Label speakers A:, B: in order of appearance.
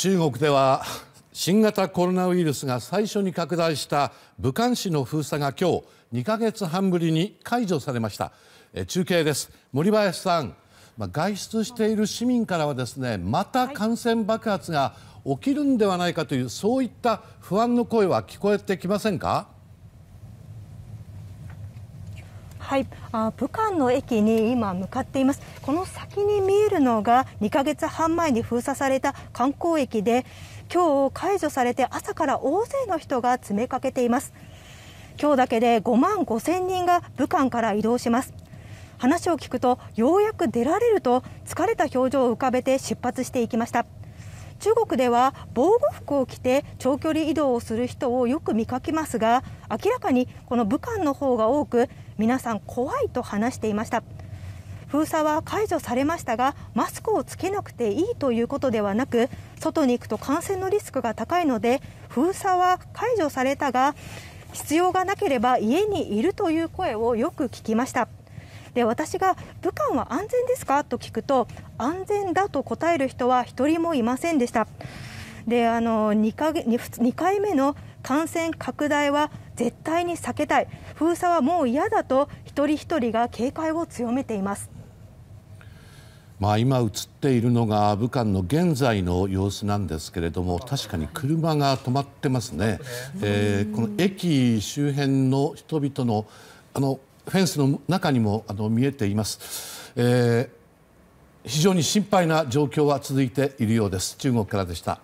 A: 中国では新型コロナウイルスが最初に拡大した武漢市の封鎖が今日2か月半ぶりに解除されましたえ中継です森林さん外出している市民からはですねまた感染爆発が起きるんではないかというそういった不安の声は聞こえてきませんか
B: はい、あ武漢の駅に今、向かっています。この先に見えるのが2ヶ月半前に封鎖された観光駅で、今日解除されて朝から大勢の人が詰めかけています。今日だけで5万5千人が武漢から移動します。話を聞くと、ようやく出られると疲れた表情を浮かべて出発していきました。中国では防護服を着て長距離移動をする人をよく見かけますが明らかにこの武漢の方が多く皆さん怖いと話していました封鎖は解除されましたがマスクをつけなくていいということではなく外に行くと感染のリスクが高いので封鎖は解除されたが必要がなければ家にいるという声をよく聞きました。私が武漢は安全ですかと聞くと安全だと答える人は1人もいませんでしたであの 2, か 2, 回目の感染拡大は絶対に避けたい封鎖はもう嫌だと一人一人が警戒を強めています。
A: まあ、今映っているのが武漢の現在の様子なんですけれども確かに車が止まってますね、えー、この駅周辺の人々のあのフェンスの中にもあの見えています、えー、非常に心配な状況は続いているようです中国からでした。